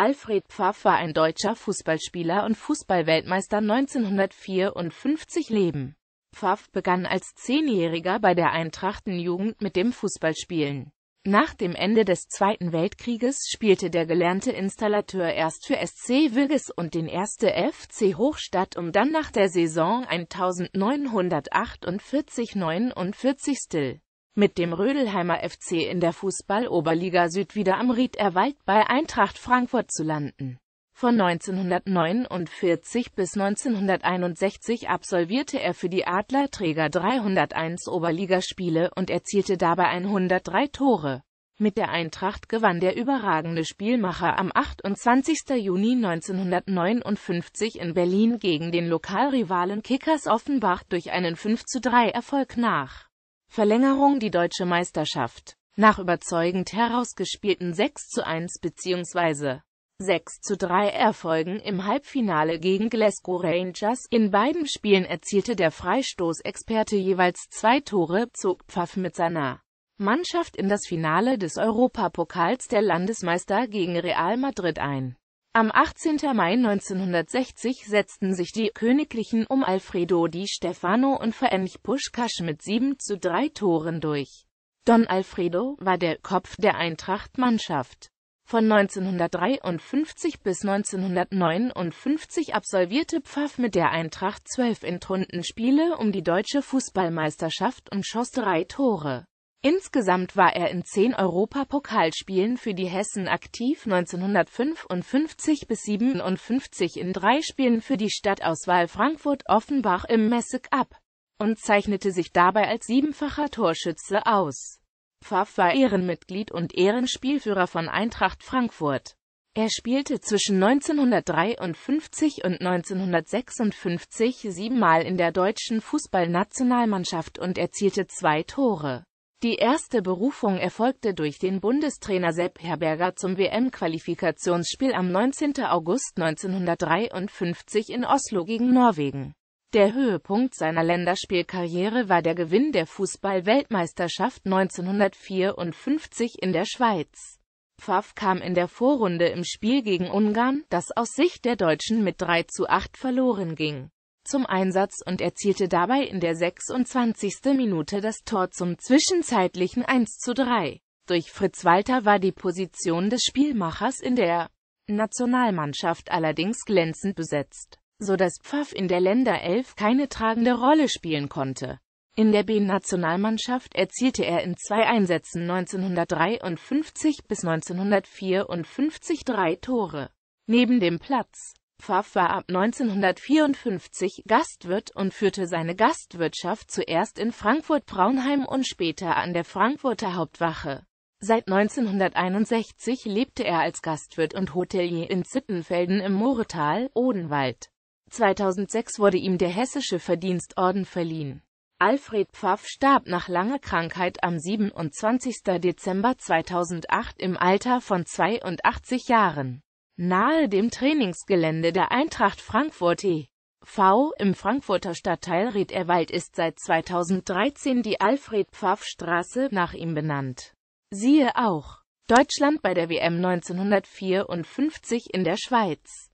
Alfred Pfaff war ein deutscher Fußballspieler und Fußballweltmeister 1954 Leben. Pfaff begann als Zehnjähriger bei der Eintrachtenjugend mit dem Fußballspielen. Nach dem Ende des Zweiten Weltkrieges spielte der gelernte Installateur erst für SC Wilges und den 1. FC Hochstadt, um dann nach der Saison 1948-49 Still mit dem Rödelheimer FC in der Fußball-Oberliga Süd wieder am Rieterwald bei Eintracht Frankfurt zu landen. Von 1949 bis 1961 absolvierte er für die Adlerträger 301 Oberligaspiele und erzielte dabei 103 Tore. Mit der Eintracht gewann der überragende Spielmacher am 28. Juni 1959 in Berlin gegen den Lokalrivalen Kickers Offenbach durch einen 5 3 Erfolg nach. Verlängerung die deutsche Meisterschaft. Nach überzeugend herausgespielten 6 zu 1 bzw. 6 zu 3 Erfolgen im Halbfinale gegen Glasgow Rangers in beiden Spielen erzielte der Freistoßexperte jeweils zwei Tore, zog Pfaff mit seiner Mannschaft in das Finale des Europapokals der Landesmeister gegen Real Madrid ein. Am 18. Mai 1960 setzten sich die Königlichen um Alfredo Di Stefano und Ferenc Puschkasch mit 7 zu 3 Toren durch. Don Alfredo war der Kopf der Eintracht-Mannschaft. Von 1953 bis 1959 absolvierte Pfaff mit der Eintracht zwölf Endrundenspiele um die deutsche Fußballmeisterschaft und schoss drei Tore. Insgesamt war er in zehn Europapokalspielen für die Hessen aktiv, 1955 bis 57 in drei Spielen für die Stadtauswahl Frankfurt-Offenbach im Messec ab und zeichnete sich dabei als siebenfacher Torschütze aus. Pfaff war Ehrenmitglied und Ehrenspielführer von Eintracht Frankfurt. Er spielte zwischen 1953 und 1956 siebenmal in der deutschen Fußballnationalmannschaft und erzielte zwei Tore. Die erste Berufung erfolgte durch den Bundestrainer Sepp Herberger zum WM-Qualifikationsspiel am 19. August 1953 in Oslo gegen Norwegen. Der Höhepunkt seiner Länderspielkarriere war der Gewinn der Fußball-Weltmeisterschaft 1954 in der Schweiz. Pfaff kam in der Vorrunde im Spiel gegen Ungarn, das aus Sicht der Deutschen mit 3 zu 8 verloren ging zum Einsatz und erzielte dabei in der 26. Minute das Tor zum zwischenzeitlichen 1 zu 3. Durch Fritz Walter war die Position des Spielmachers in der Nationalmannschaft allerdings glänzend besetzt, so dass Pfaff in der Länderelf keine tragende Rolle spielen konnte. In der B-Nationalmannschaft erzielte er in zwei Einsätzen 1953 bis 1954 drei Tore. Neben dem Platz Pfaff war ab 1954 Gastwirt und führte seine Gastwirtschaft zuerst in Frankfurt-Braunheim und später an der Frankfurter Hauptwache. Seit 1961 lebte er als Gastwirt und Hotelier in Zippenfelden im Mooretal, Odenwald. 2006 wurde ihm der Hessische Verdienstorden verliehen. Alfred Pfaff starb nach langer Krankheit am 27. Dezember 2008 im Alter von 82 Jahren nahe dem Trainingsgelände der Eintracht Frankfurt e.V. im Frankfurter Stadtteil Riederwald ist seit 2013 die Alfred-Pfaff-Straße nach ihm benannt. Siehe auch Deutschland bei der WM 1954 in der Schweiz